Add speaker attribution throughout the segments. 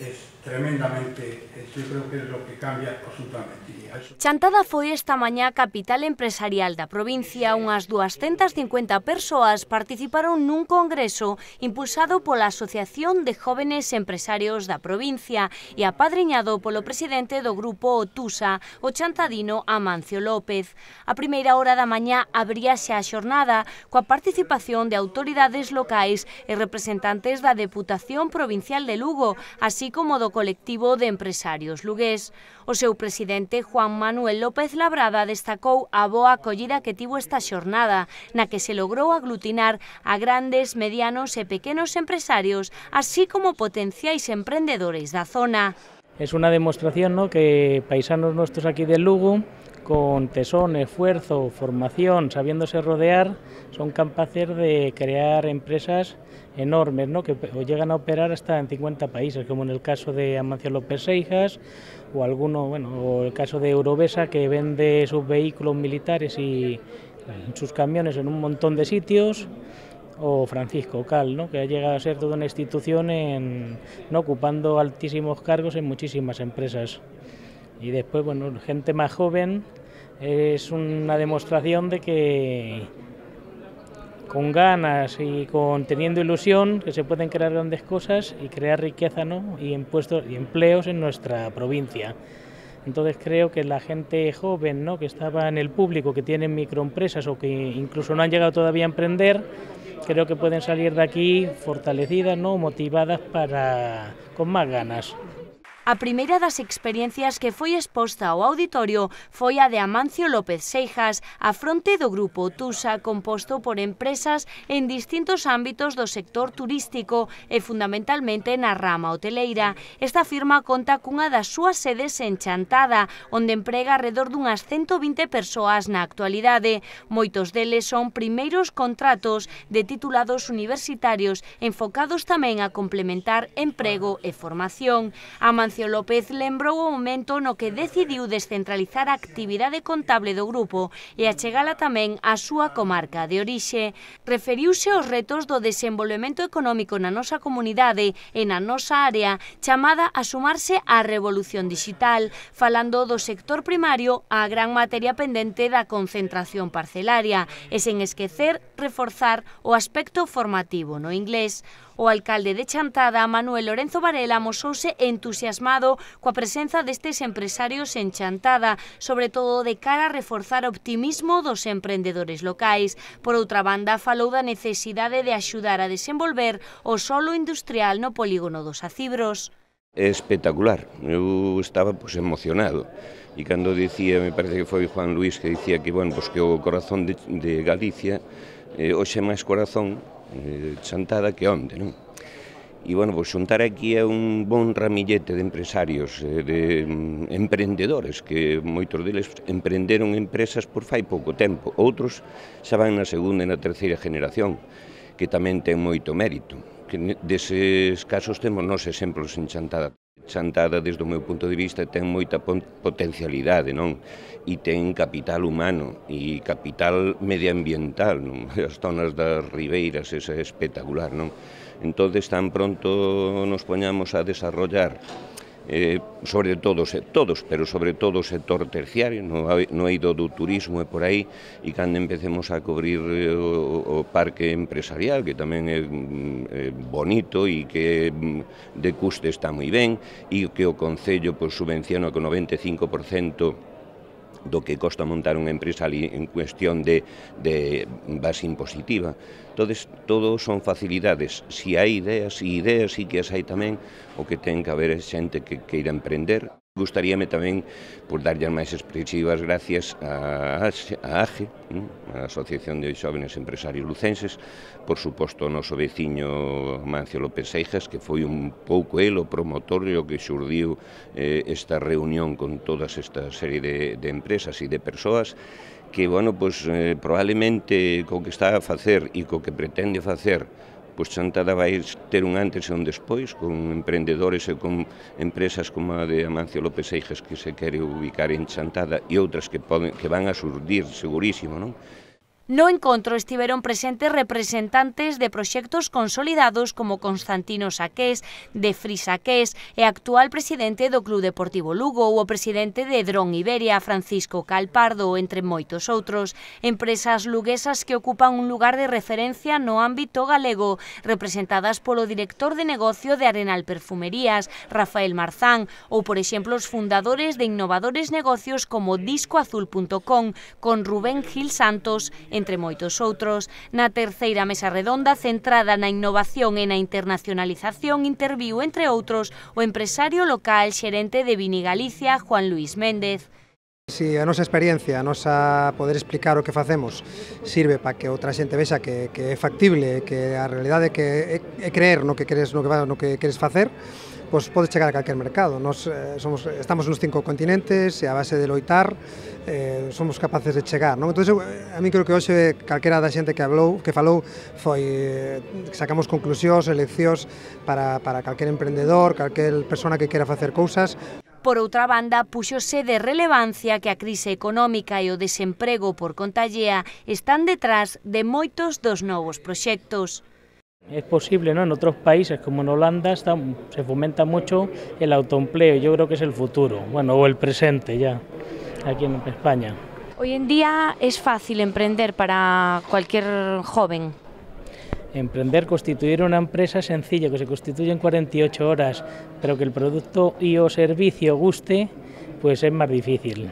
Speaker 1: es tremendamente, eh, yo creo que es lo que cambia absolutamente.
Speaker 2: Chantada foi esta mañá capital empresarial da provincia. Unhas 250 persoas participaron nun congreso impulsado pola Asociación de Jóvenes Empresarios da provincia e apadriñado polo presidente do grupo Otusa, o chantadino Amancio López. A primeira hora da mañá abríase a xornada coa participación de autoridades locais e representantes da Deputación Provincial de Lugo, así como do colectivo de empresarios lugués. O seu presidente, Juan Manuel López Labrada, destacou a boa acollida que tivo esta xornada, na que se logrou aglutinar a grandes, medianos e pequenos empresarios, así como potenciais emprendedores da zona.
Speaker 3: Es unha demostración ¿no? que paisanos nostros aquí de Lugo con tesón, esfuerzo, formación, sabiéndose rodear, son capaces de crear empresas enormes, que llegan a operar hasta en 50 países, como en el caso de Amancio López Seijas, o alguno, bueno, o el caso de Eurovesa, que vende sus vehículos militares y sus camiones en un montón de sitios o Francisco Cal, ¿no? que ha llegado a ser toda una institución en, ¿no? ocupando altísimos cargos en muchísimas empresas. Y después, bueno, gente más joven es una demostración de que con ganas y con teniendo ilusión que se pueden crear grandes cosas y crear riqueza ¿no? y, y empleos en nuestra provincia. Entonces creo que la gente joven ¿no? que estaba en el público, que tienen microempresas o que incluso no han llegado todavía a emprender, creo que pueden salir de aquí fortalecidas, ¿no? motivadas para con más ganas.
Speaker 2: A primeira das experiencias que foi exposta ao auditorio foi a de Amancio López Seijas, a fronte do grupo TUSA, composto por empresas en distintos ámbitos do sector turístico e fundamentalmente na rama hoteleira. Esta firma conta cunha das súas sedes en Chantada, onde emprega alrededor dunhas 120 persoas na actualidade. Moitos deles son primeiros contratos de titulados universitarios enfocados tamén a complementar emprego e formación. Amancio Ignacio López lembrou o momento no que decidiu descentralizar a actividade contable do grupo e achegala tamén á súa comarca de orixe. Referiuse aos retos do desenvolvemento económico na nosa comunidade e na nosa área, chamada a sumarse á revolución digital, falando do sector primario á gran materia pendente da concentración parcelaria, e sen esquecer reforzar o aspecto formativo no inglés. O alcalde de Chantada, Manuel Lorenzo Varela, mosouse entusiasmado coa presenza destes empresarios en Chantada, sobre todo de cara a reforzar o optimismo dos emprendedores locais. Por outra banda, falou da necesidade de axudar a desenvolver o solo industrial no polígono dos Acibros.
Speaker 4: É espectacular, eu estaba pois, emocionado e cando dicía, me parece que foi Juan Luis que dicía que, bueno, pois, que o corazón de, de Galicia eh, hoxe máis corazón eh, chantada que onde, non? E, bueno, vou xuntar aquí é un bon ramillete de empresarios, eh, de mm, emprendedores, que moitos deles emprenderon empresas por fai pouco tempo. Outros xa van na segunda e na terceira generación, que tamén ten moito mérito. Que deses casos temos nos exemplos en Chantada. Chantada, desde o meu punto de vista, ten moita potencialidade, non? E ten capital humano e capital medioambiental, non? As zonas das ribeiras, ese é espectacular, non? Entón, tan pronto nos poñamos a desarrollar Eh, sobre todo, todos, pero sobre todo o sector terciario, no, no eido do turismo e por aí, e cando empecemos a cobrir eh, o, o parque empresarial, que tamén é mm, bonito e que mm, de custe está moi ben, e que o Concello pois, subvenciona con 95% do que costa montar unha empresa ali en cuestión de, de base impositiva. Entonces, todo son facilidades. Si hai ideas, e ideas e que as hai tamén, o que ten que haber é xente que queira emprender, Gostaríame tamén por darlle máis expresivas gracias a, AGE, mm, a Asociación de Xóvenes Empresarios Lucenses, por suposto o noso veciño Mancio López Seixas, que foi un pouco el o promotor o que xurdiu eh, esta reunión con todas esta serie de, de empresas e de persoas, que, bueno, pues, eh, probablemente co que está a facer e co que pretende facer pois Chantada vai ter un antes e un despois con emprendedores e con empresas como a de Amancio López Eijas que se quere ubicar en Chantada e outras que poden que van a surdir segurísimo, non?
Speaker 2: No encontro estiveron presentes representantes de proxectos consolidados como Constantino Saqués, de Fri Saqués e actual presidente do Club Deportivo Lugo ou o presidente de Dron Iberia, Francisco Calpardo, entre moitos outros. Empresas luguesas que ocupan un lugar de referencia no ámbito galego, representadas polo director de negocio de Arenal Perfumerías, Rafael Marzán, ou, por exemplo, os fundadores de innovadores negocios como discoazul.com, con Rubén Gil Santos, en entre moitos outros. Na terceira mesa redonda, centrada na innovación e na internacionalización, interviu, entre outros, o empresario local xerente de Vini Galicia, Juan Luis Méndez.
Speaker 1: Si a nosa experiencia, a nosa poder explicar o que facemos sirve para que outra xente vexa que, que é factible, que a realidade é que é, creer no que queres, no que, no que queres facer, pois pode chegar a calquer mercado. Nos eh, somos estamos nos cinco continentes e a base de loitar eh, somos capaces de chegar, non? Entón, eu, a mí creo que hoxe calquera da xente que hablou, que falou, foi eh, sacamos conclusións, eleccións para, para calquer emprendedor, calquer persona que quera facer cousas.
Speaker 2: Por outra banda, puxose de relevancia que a crise económica e o desemprego por contallea están detrás de moitos dos novos proxectos.
Speaker 3: Es posible, ¿no? En otros países como en Holanda se fomenta mucho el autoempleo, yo creo que es el futuro, bueno, o el presente ya, aquí en España.
Speaker 2: Hoy en día es fácil emprender para cualquier joven.
Speaker 3: Emprender, constituir una empresa sencilla, que se constituye en 48 horas, pero que el producto y o servicio guste, pues es más difícil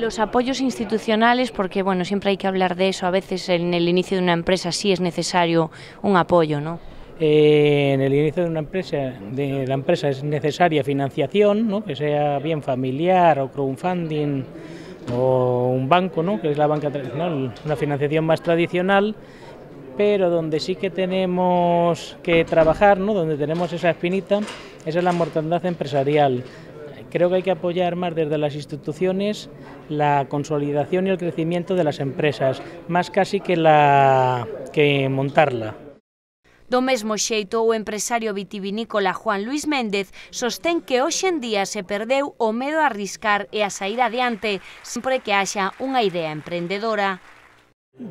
Speaker 2: los apoyos institucionales, porque bueno, siempre hay que hablar de eso, a veces en el inicio de una empresa sí es necesario un apoyo, ¿no?
Speaker 3: Eh, en el inicio de una empresa, de la empresa es necesaria financiación, ¿no? que sea bien familiar o crowdfunding o un banco, ¿no? que es la banca tradicional, una financiación más tradicional, pero donde sí que tenemos que trabajar, ¿no? donde tenemos esa espinita, esa es la mortandad empresarial. Creo que hay que apoyar más desde las instituciones la consolidación y el crecimiento de las empresas, más casi que, la, que montarla.
Speaker 2: Do mesmo xeito, o empresario vitivinícola Juan Luis Méndez sostén que hoxe en día se perdeu o medo a arriscar e a sair adiante, sempre que haxa unha idea emprendedora.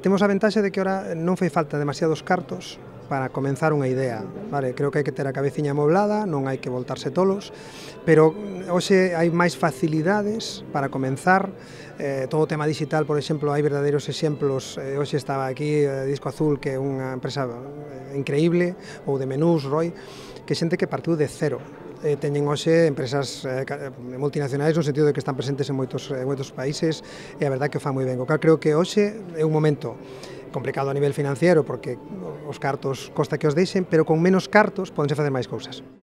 Speaker 1: Temos a ventaxe de que ora non fai falta demasiados cartos para comenzar unha idea. Vale, creo que hai que ter a cabeciña moblada, non hai que voltarse tolos, pero hoxe hai máis facilidades para comenzar. Eh, todo o tema digital, por exemplo, hai verdadeiros exemplos. Eh, hoxe estaba aquí eh, Disco Azul, que é unha empresa eh, increíble, ou de menús, Roy, que xente que partiu de cero eh, teñen hoxe empresas eh, eh, multinacionais no sentido de que están presentes en moitos, en moitos países e a verdade que o fan moi ben. O cal creo que hoxe é un momento complicado a nivel financiero porque os cartos costa que os deixen, pero con menos cartos podense facer máis cousas.